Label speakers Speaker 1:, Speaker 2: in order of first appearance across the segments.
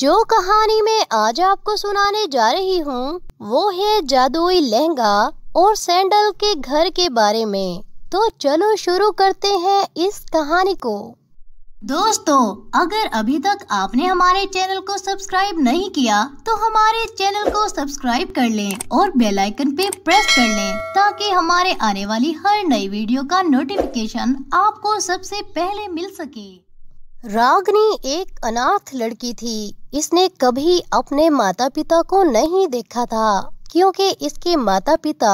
Speaker 1: जो कहानी मैं आज आपको सुनाने जा रही हूँ वो है जादुई लहंगा और सैंडल के घर के बारे में तो चलो शुरू करते हैं इस कहानी को दोस्तों अगर अभी तक आपने हमारे चैनल को सब्सक्राइब नहीं किया तो हमारे चैनल को सब्सक्राइब कर लें और बेल आइकन पे प्रेस कर लें ताकि हमारे आने वाली हर नई वीडियो का नोटिफिकेशन आपको सबसे पहले मिल सके रागनी एक अनाथ लड़की थी इसने कभी अपने माता पिता को नहीं देखा था क्योंकि इसके माता पिता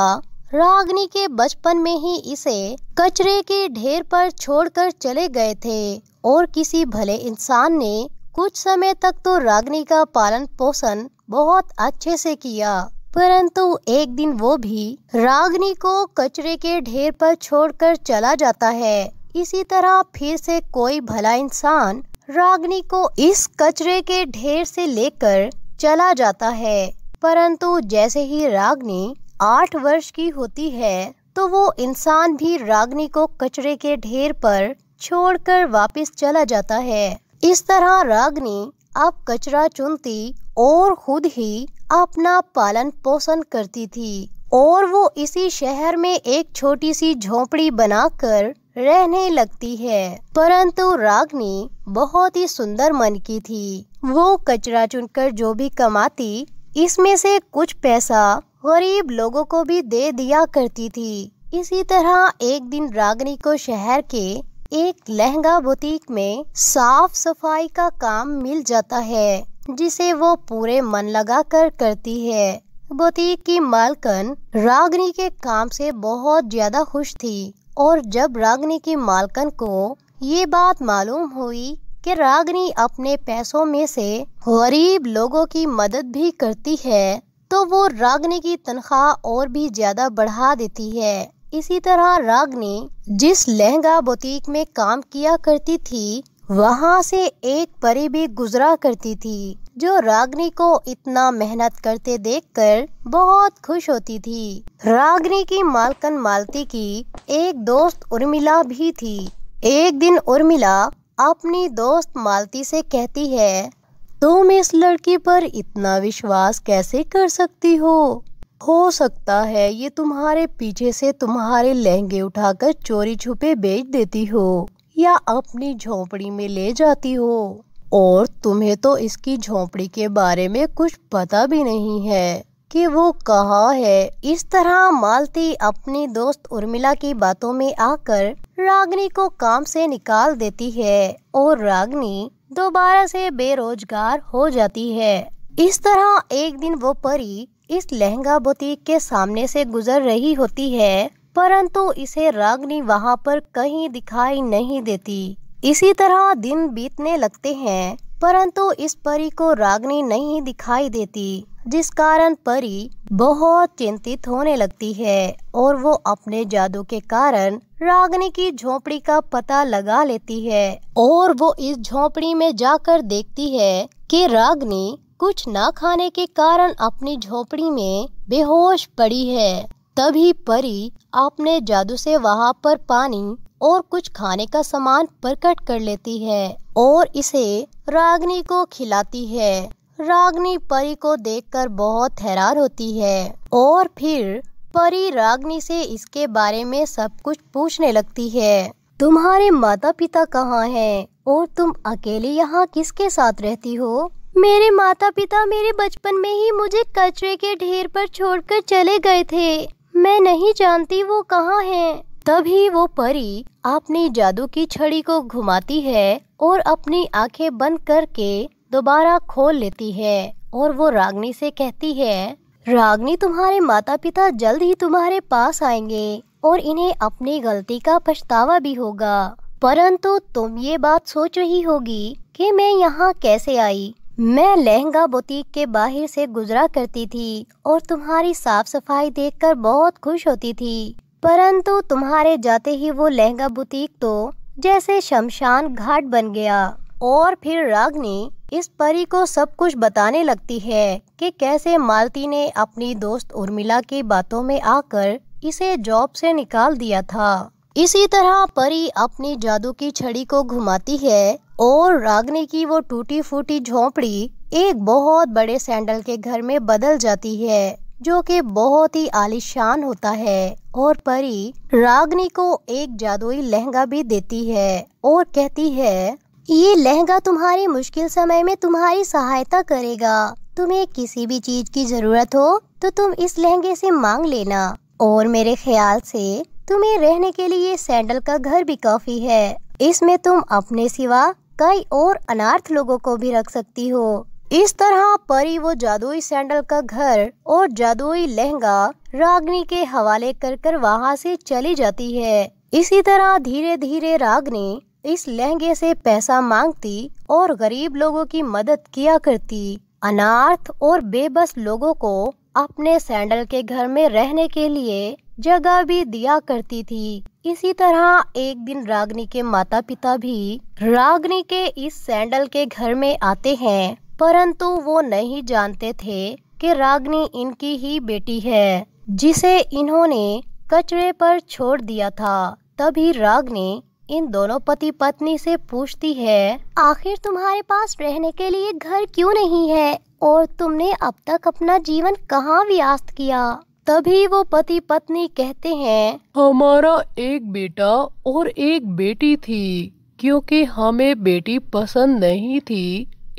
Speaker 1: रागनी के बचपन में ही इसे कचरे के ढेर पर छोड़कर चले गए थे और किसी भले इंसान ने कुछ समय तक तो रागनी का पालन पोषण बहुत अच्छे से किया परंतु एक दिन वो भी रागनी को कचरे के ढेर पर छोड़कर चला जाता है इसी तरह फिर से कोई भला इंसान रागनी को इस कचरे के ढेर से लेकर चला जाता है परंतु जैसे ही रागनी आठ वर्ष की होती है तो वो इंसान भी रागनी को कचरे के ढेर पर छोड़कर वापस चला जाता है इस तरह रागनी अब कचरा चुनती और खुद ही अपना पालन पोषण करती थी और वो इसी शहर में एक छोटी सी झोपड़ी बनाकर रहने लगती है परंतु रागनी बहुत ही सुंदर मन की थी वो कचरा चुनकर जो भी कमाती इसमें से कुछ पैसा गरीब लोगों को भी दे दिया करती थी इसी तरह एक दिन रागनी को शहर के एक लहंगा बुटीक में साफ सफाई का काम मिल जाता है जिसे वो पूरे मन लगाकर करती है बुटीक की मालकन रागनी के काम से बहुत ज्यादा खुश थी और जब रागनी की मालकन को ये बात मालूम हुई कि रागनी अपने पैसों में से गरीब लोगों की मदद भी करती है तो वो रागनी की तनख्वाह और भी ज़्यादा बढ़ा देती है इसी तरह रागनी जिस लहंगा बुटीक में काम किया करती थी वहाँ से एक परी भी गुजरा करती थी जो रागनी को इतना मेहनत करते देखकर बहुत खुश होती थी रागनी की मालकन मालती की एक दोस्त उर्मिला भी थी एक दिन उर्मिला अपनी दोस्त मालती से कहती है तुम इस लड़की पर इतना विश्वास कैसे कर सकती हो हो सकता है ये तुम्हारे पीछे से तुम्हारे लहंगे उठाकर चोरी छुपे बेच देती हो या अपनी झोपड़ी में ले जाती हो और तुम्हें तो इसकी झोंपड़ी के बारे में कुछ पता भी नहीं है कि वो कहाँ है इस तरह मालती अपनी दोस्त उर्मिला की बातों में आकर रागनी को काम से निकाल देती है और रागनी दोबारा से बेरोजगार हो जाती है इस तरह एक दिन वो परी इस लहंगा बुटीक के सामने से गुजर रही होती है परंतु इसे रागनी वहाँ पर कहीं दिखाई नहीं देती इसी तरह दिन बीतने लगते हैं परंतु इस परी को रागनी नहीं दिखाई देती जिस कारण परी बहुत चिंतित होने लगती है और वो अपने जादू के कारण रागनी की झोपड़ी का पता लगा लेती है और वो इस झोपड़ी में जाकर देखती है कि रागनी कुछ ना खाने के कारण अपनी झोपड़ी में बेहोश पड़ी है तभी परी अपने जादू से वहाँ पर पानी और कुछ खाने का सामान प्रकट कर लेती है और इसे रागनी को खिलाती है रागनी परी को देखकर बहुत हैरान होती है और फिर परी रागनी से इसके बारे में सब कुछ पूछने लगती है तुम्हारे माता पिता कहाँ हैं और तुम अकेले यहाँ किसके साथ रहती हो मेरे माता पिता मेरे बचपन में ही मुझे कचरे के ढेर पर छोड़कर चले गए थे मैं नहीं जानती वो कहाँ हैं। तभी वो परी अपनी जादू की छड़ी को घुमाती है और अपनी आंखें बंद करके दोबारा खोल लेती है और वो रागनी से कहती है रागनी तुम्हारे माता पिता जल्द ही तुम्हारे पास आएंगे और इन्हें अपनी गलती का पछतावा भी होगा परंतु तुम ये बात सोच रही होगी कि मैं यहाँ कैसे आई मैं लहंगा बुटीक के बाहर से गुजरा करती थी और तुम्हारी साफ सफाई देखकर बहुत खुश होती थी परंतु तुम्हारे जाते ही वो लहंगा बुटीक तो जैसे शमशान घाट बन गया और फिर रागनी इस परी को सब कुछ बताने लगती है कि कैसे मालती ने अपनी दोस्त उर्मिला की बातों में आकर इसे जॉब से निकाल दिया था इसी तरह परी अपनी जादू की छड़ी को घुमाती है और रागनी की वो टूटी फूटी झोंपड़ी एक बहुत बड़े सैंडल के घर में बदल जाती है जो कि बहुत ही आलिशान होता है और परी रागनी को एक जादुई लहंगा भी देती है और कहती है ये लहंगा तुम्हारे मुश्किल समय में तुम्हारी सहायता करेगा तुम्हें किसी भी चीज की जरूरत हो तो तुम इस लहंगे से मांग लेना और मेरे ख्याल से तुम्हें रहने के लिए सैंडल का घर भी काफी है इसमें तुम अपने सिवा कई और अनार्थ लोगों को भी रख सकती हो इस तरह परी वो जादुई सैंडल का घर और जादुई लहंगा रागनी के हवाले कर कर वहाँ से चली जाती है इसी तरह धीरे धीरे रागनी इस लहंगे से पैसा मांगती और गरीब लोगों की मदद किया करती अनाथ और बेबस लोगों को अपने सैंडल के घर में रहने के लिए जगह भी दिया करती थी इसी तरह एक दिन रागनी के माता पिता भी रागनी के इस सैंडल के घर में आते हैं परंतु वो नहीं जानते थे कि रागनी इनकी ही बेटी है जिसे इन्होंने कचरे पर छोड़ दिया था तभी रागनी इन दोनों पति पत्नी से पूछती है आखिर तुम्हारे पास रहने के लिए घर क्यों नहीं है और तुमने अब तक अपना जीवन कहाँ व्यस्त किया तभी वो पति पत्नी कहते हैं हमारा एक बेटा और एक बेटी थी क्योंकि हमें बेटी पसंद नहीं थी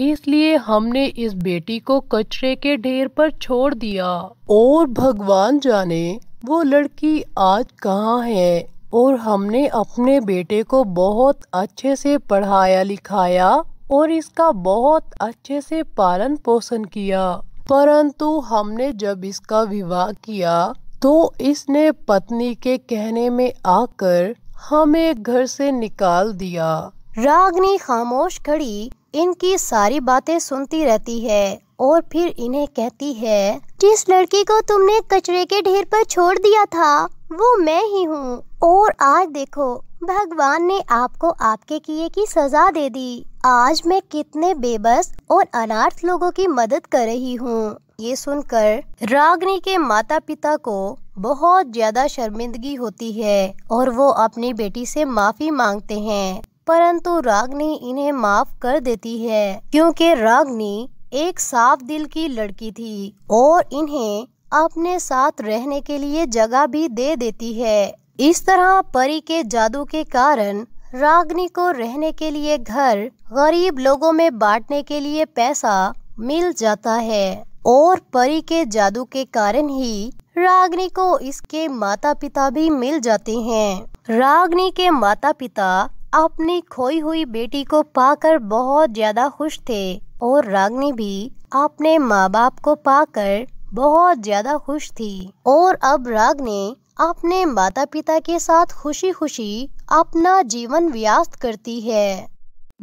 Speaker 1: इसलिए हमने इस बेटी को कचरे के ढेर पर छोड़ दिया और भगवान जाने वो लड़की आज कहाँ है और हमने अपने बेटे को बहुत अच्छे से पढ़ाया लिखाया और इसका बहुत अच्छे से पालन पोषण किया परंतु हमने जब इसका विवाह किया तो इसने पत्नी के कहने में आकर हमें घर से निकाल दिया रागनी खामोश खड़ी इनकी सारी बातें सुनती रहती है और फिर इन्हें कहती है जिस लड़की को तुमने कचरे के ढेर पर छोड़ दिया था वो मैं ही हूँ और आज देखो भगवान ने आपको आपके किए की सजा दे दी आज मैं कितने बेबस और अनाथ लोगों की मदद कर रही हूँ ये सुनकर रागनी के माता पिता को बहुत ज्यादा शर्मिंदगी होती है और वो अपनी बेटी से माफी मांगते हैं परंतु रागनी इन्हें माफ कर देती है क्योंकि रागनी एक साफ दिल की लड़की थी और इन्हें अपने साथ रहने के लिए जगह भी दे देती है इस तरह परी के जादू के कारण रागनी को रहने के लिए घर गरीब लोगों में बांटने के लिए पैसा मिल जाता है और परी के जादू के कारण ही रागनी को इसके माता पिता भी मिल जाते हैं रागनी के माता पिता अपनी खोई हुई बेटी को पाकर बहुत ज़्यादा खुश थे और रागनी भी अपने माँ बाप को पाकर बहुत ज़्यादा खुश थी और अब रागनी अपने माता पिता के साथ खुशी खुशी अपना जीवन व्यस्त करती है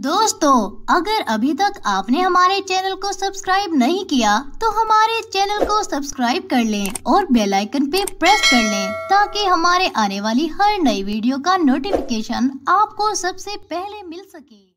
Speaker 1: दोस्तों अगर अभी तक आपने हमारे चैनल को सब्सक्राइब नहीं किया तो हमारे चैनल को सब्सक्राइब कर लें और बेल आइकन पे प्रेस कर लें ताकि हमारे आने वाली हर नई वीडियो का नोटिफिकेशन आपको सबसे पहले मिल सके